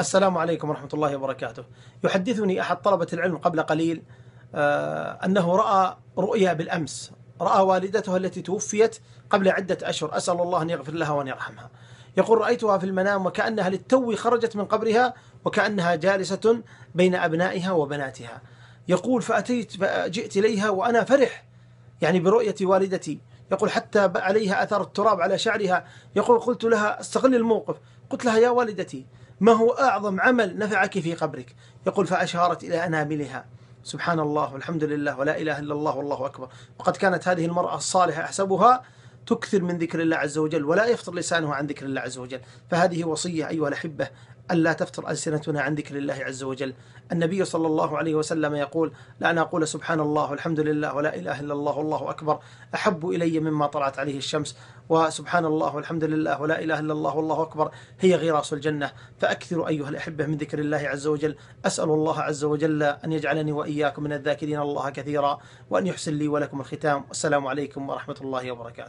السلام عليكم ورحمة الله وبركاته يحدثني أحد طلبة العلم قبل قليل آه، أنه رأى رؤيا بالأمس رأى والدتها التي توفيت قبل عدة أشهر أسأل الله أن يغفر لها وأن يرحمها يقول رأيتها في المنام وكأنها للتو خرجت من قبرها وكأنها جالسة بين أبنائها وبناتها يقول فأتيت جئت إليها وأنا فرح يعني برؤية والدتي يقول حتى عليها أثر التراب على شعرها يقول قلت لها استغل الموقف قلت لها يا والدتي ما هو أعظم عمل نفعك في قبرك يقول فأشارت إلى أناملها سبحان الله والحمد لله ولا إله إلا الله والله أكبر وقد كانت هذه المرأة الصالحة أحسبها تكثر من ذكر الله عز وجل ولا يفطر لسانه عن ذكر الله عز وجل فهذه وصية أيها الأحبة ألا تفتر ألسنتنا عن ذكر الله عز وجل النبي صلى الله عليه وسلم يقول لأن أقول سبحان الله والحمد لله ولا إله إلا الله والله أكبر أحب إلي مما طلعت عليه الشمس وسبحان الله والحمد لله ولا إله إلا الله والله أكبر هي غراس الجنة فأكثروا أيها الأحبة من ذكر الله عز وجل أسأل الله عز وجل أن يجعلني وإياكم من الذاكرين الله كثيرا وأن يحسن لي ولكم الختام والسلام عليكم ورحمة الله وبركاته